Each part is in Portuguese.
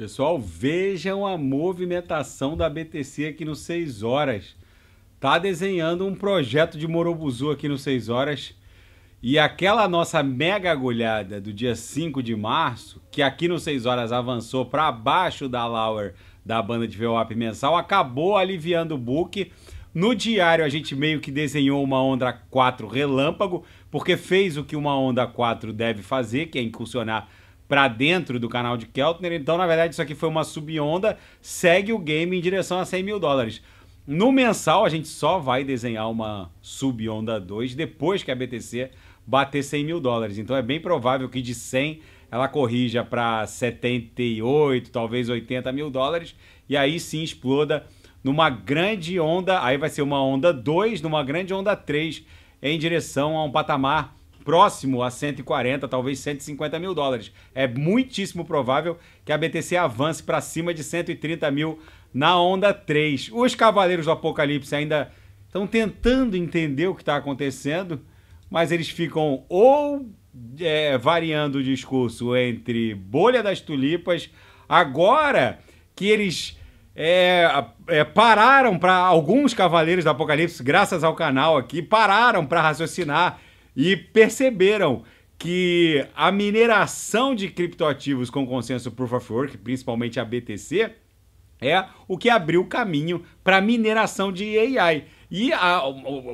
Pessoal, vejam a movimentação da BTC aqui nos 6 horas. Tá desenhando um projeto de Morobuzu aqui nos 6 horas. E aquela nossa mega agulhada do dia 5 de março, que aqui nos 6 horas avançou para baixo da Lower da banda de VWAP mensal, acabou aliviando o book. No diário a gente meio que desenhou uma onda 4 relâmpago, porque fez o que uma onda 4 deve fazer, que é incursionar para dentro do canal de Keltner. Então, na verdade, isso aqui foi uma subonda, segue o game em direção a 100 mil dólares. No mensal, a gente só vai desenhar uma subonda 2 depois que a BTC bater 100 mil dólares. Então, é bem provável que de 100 ela corrija para 78, talvez 80 mil dólares, e aí sim exploda numa grande onda, aí vai ser uma onda 2, numa grande onda 3, em direção a um patamar próximo a 140, talvez 150 mil dólares. É muitíssimo provável que a BTC avance para cima de 130 mil na onda 3. Os Cavaleiros do Apocalipse ainda estão tentando entender o que está acontecendo, mas eles ficam ou é, variando o discurso entre bolha das tulipas, agora que eles é, é, pararam para alguns Cavaleiros do Apocalipse, graças ao canal aqui, pararam para raciocinar e perceberam que a mineração de criptoativos com consenso Proof of Work, principalmente a BTC, é o que abriu caminho para a mineração de AI. E a,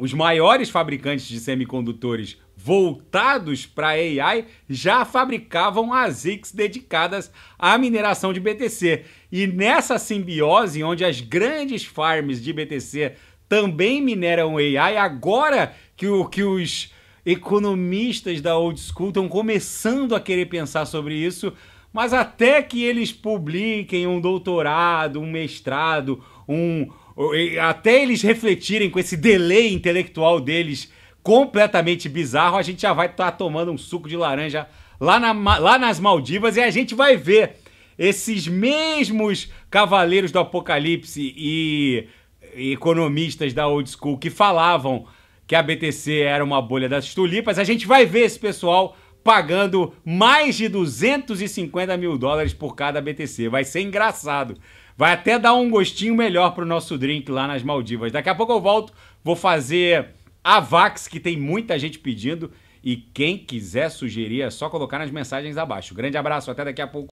os maiores fabricantes de semicondutores voltados para AI já fabricavam as ASICs dedicadas à mineração de BTC. E nessa simbiose, onde as grandes farms de BTC também mineram AI, agora que, o, que os economistas da old school estão começando a querer pensar sobre isso, mas até que eles publiquem um doutorado, um mestrado, um até eles refletirem com esse delay intelectual deles completamente bizarro, a gente já vai estar tá tomando um suco de laranja lá, na, lá nas Maldivas e a gente vai ver esses mesmos cavaleiros do apocalipse e economistas da old school que falavam que a BTC era uma bolha das tulipas. A gente vai ver esse pessoal pagando mais de 250 mil dólares por cada BTC. Vai ser engraçado. Vai até dar um gostinho melhor para o nosso drink lá nas Maldivas. Daqui a pouco eu volto, vou fazer a Vax, que tem muita gente pedindo. E quem quiser sugerir é só colocar nas mensagens abaixo. Grande abraço, até daqui a pouco.